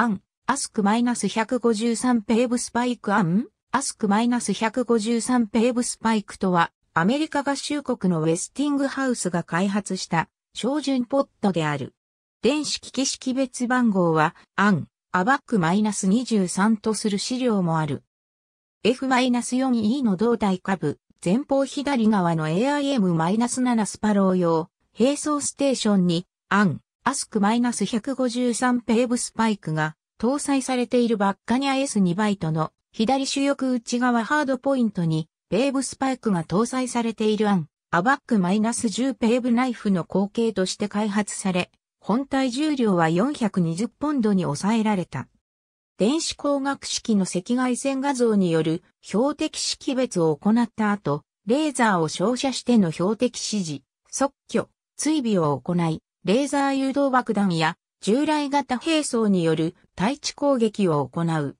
アン、アスクマイナス153ペーブスパイクアン、アスクマイナス153ペーブスパイクとは、アメリカ合衆国のウェスティングハウスが開発した標準ポットである。電子機器識別番号は、アン、アバックマイナス23とする資料もある。F-4E の胴体下部、前方左側の AIM-7 スパロー用、並走ステーションに、アン、アスク -153 ペーブスパイクが搭載されているバッカニャ S2 バイトの左主翼内側ハードポイントにペーブスパイクが搭載されている案、アバック -10 ペーブナイフの後継として開発され、本体重量は420ポンドに抑えられた。電子工学式の赤外線画像による標的識別を行った後、レーザーを照射しての標的指示、即挙、追尾を行い、レーザー誘導爆弾や従来型兵装による対地攻撃を行う。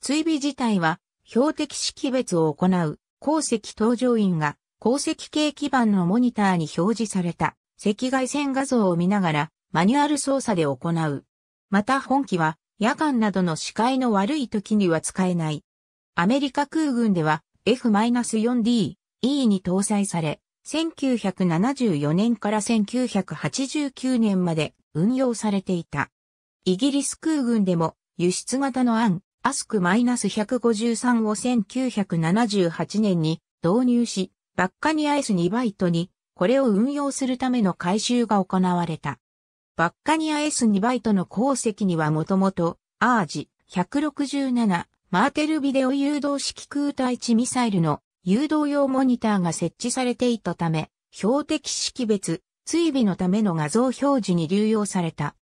追尾自体は標的識別を行う鉱石搭乗員が鉱石系基板のモニターに表示された赤外線画像を見ながらマニュアル操作で行う。また本機は夜間などの視界の悪い時には使えない。アメリカ空軍では F-4D E に搭載され、1974年から1989年まで運用されていた。イギリス空軍でも輸出型の案、アスク -153 を1978年に導入し、バッカニア S2 バイトにこれを運用するための改修が行われた。バッカニア S2 バイトの鉱石にはもともと、アージ167、マーテルビデオ誘導式空対地ミサイルの誘導用モニターが設置されていたため、標的識別、追尾のための画像表示に流用された。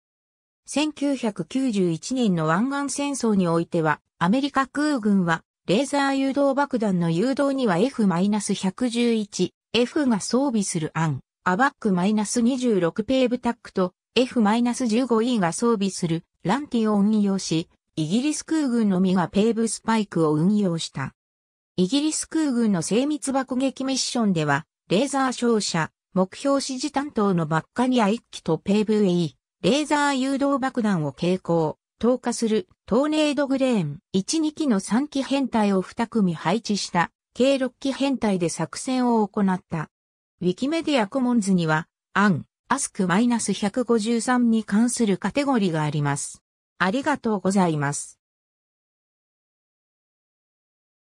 1991年の湾岸戦争においては、アメリカ空軍は、レーザー誘導爆弾の誘導には F-111、F が装備する案、アバック -26 ペーブタックと F-15E が装備するランティを運用し、イギリス空軍のみがペーブスパイクを運用した。イギリス空軍の精密爆撃ミッションでは、レーザー照射、目標指示担当のバッカニア1機とペブウェイ、レーザー誘導爆弾を携行、投下するトーネードグレーン1、2機の3機編隊を2組配置した計6機編隊で作戦を行った。ウィキメディアコモンズには、アン、アスク -153 に関するカテゴリーがあります。ありがとうございます。